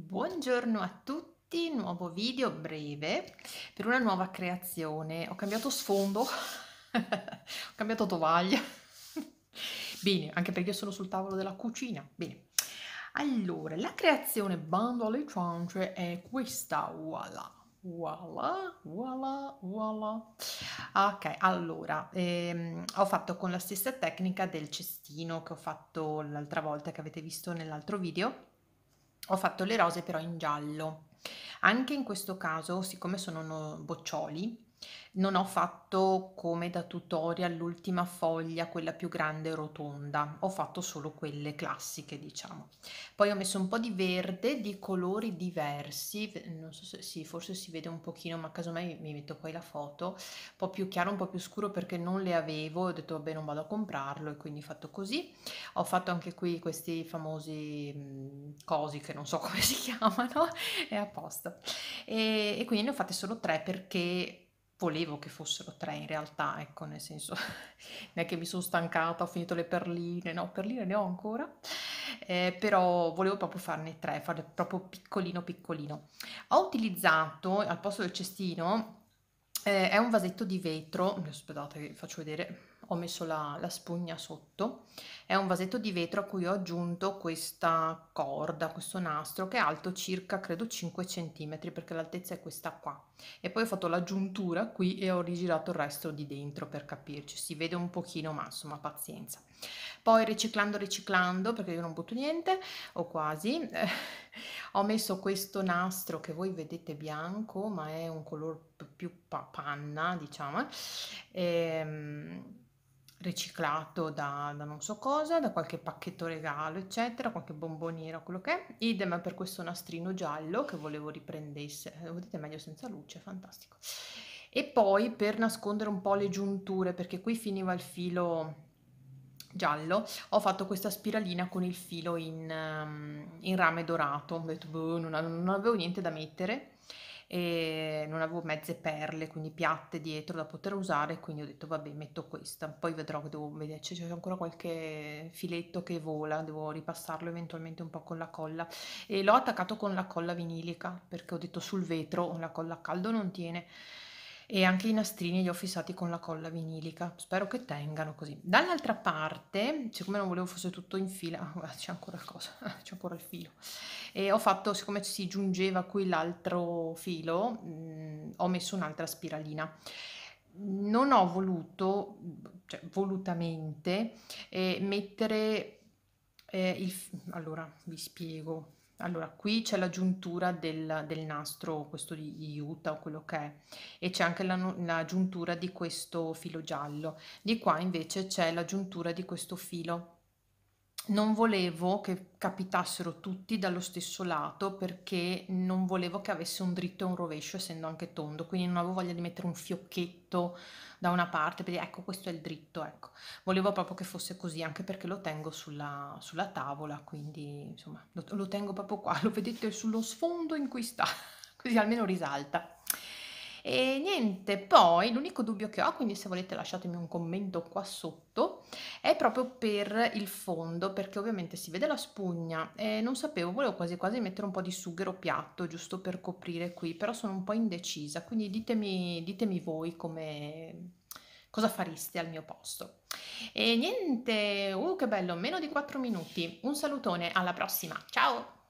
Buongiorno a tutti, nuovo video breve per una nuova creazione. Ho cambiato sfondo, ho cambiato tovaglia. Bene, anche perché io sono sul tavolo della cucina. Bene. Allora, la creazione bando alle ciance è questa, voilà. Voilà, voilà, voilà. Ok, allora, ehm, ho fatto con la stessa tecnica del cestino che ho fatto l'altra volta che avete visto nell'altro video ho fatto le rose però in giallo. Anche in questo caso, siccome sono no- boccioli, non ho fatto come da tutorial l'ultima foglia, quella più grande rotonda, ho fatto solo quelle classiche diciamo. Poi ho messo un po' di verde di colori diversi, non so se sì, forse si vede un pochino ma casomai mi metto poi la foto, un po' più chiaro, un po' più scuro perché non le avevo, ho detto vabbè non vado a comprarlo e quindi ho fatto così. Ho fatto anche qui questi famosi mh, mhmm, cosi che non so come si chiamano, è apposta E, e quindi ne ho fatte solo tre perché volevo che fossero tre in realtà, ecco, nel senso non è che mi sono stancata, ho finito le perline, no, perline ne ho ancora, eh, però volevo proprio farne tre, farle proprio piccolino piccolino. Ho utilizzato al posto del cestino, eh, è un vasetto di vetro, aspettate che vi faccio vedere, ho messo la, la, spugna sotto, è un vasetto di vetro a cui ho aggiunto questa corda, questo nastro che è alto circa credo 5 cm perché l'altezza è questa qua e poi ho fatto l'aggiuntura qui e ho rigirato il resto di dentro per capirci, si vede un pochino ma insomma pazienza. Poi riciclando riciclando perché io non butto niente o quasi, eh, ho messo questo nastro che voi vedete bianco ma è un color più panna diciamo, e, ehm, riciclato da, da non so cosa, da qualche pacchetto regalo, eccetera, qualche bomboniera, quello che è. Idem per questo nastrino giallo che volevo riprendesse. Eh, lo vedete meglio senza luce, fantastico. E poi per nascondere un po' le giunture, perché qui finiva il filo giallo, ho fatto questa spiralina con il filo in, ehm, in rame dorato. Ho detto, boh, non, non avevo niente da mettere e non avevo mezze perle, quindi piatte dietro da poter usare, quindi ho detto vabbè metto questa, poi vedrò che devo vedere, c'è ancora qualche filetto che vola, devo ripassarlo eventualmente un po' con la colla e l'ho attaccato con la colla vinilica perché ho detto sul vetro la colla a caldo non tiene e anche i nastrini li ho fissati con la colla vinilica. Spero che tengano così. Dall'altra parte, siccome non volevo fosse tutto in fila, ah, c'è ancora cosa, c'è ancora il filo. E ho fatto, siccome si giungeva qui l'altro filo, mh, mm, ho messo un'altra spiralina non ho voluto, cioè volutamente, eh, mettere eh, il... allora vi spiego, allora, qui c'è l'aggiuntura del, del nastro, questo di, di Utah o quello che è, e c'è anche la, la di questo filo giallo. Di qua invece c'è la giuntura di questo filo non volevo che capitassero tutti dallo stesso lato perché non volevo che avesse un dritto e un rovescio essendo anche tondo, quindi non avevo voglia di mettere un fiocchetto da una parte per dire ecco questo è il dritto, ecco. Volevo proprio che fosse così anche perché lo tengo sulla, sulla tavola, quindi insomma lo, lo tengo proprio qua, lo vedete sullo sfondo in cui sta, così almeno risalta. E niente, poi l'unico dubbio che ho, quindi se volete lasciatemi un commento qua sotto, è proprio per il fondo perché ovviamente si vede la spugna e non sapevo volevo quasi quasi mettere un po' di sughero piatto giusto per coprire qui però sono un po' indecisa quindi ditemi, ditemi voi come cosa fareste al mio posto e niente uh che bello meno di 4 minuti un salutone alla prossima ciao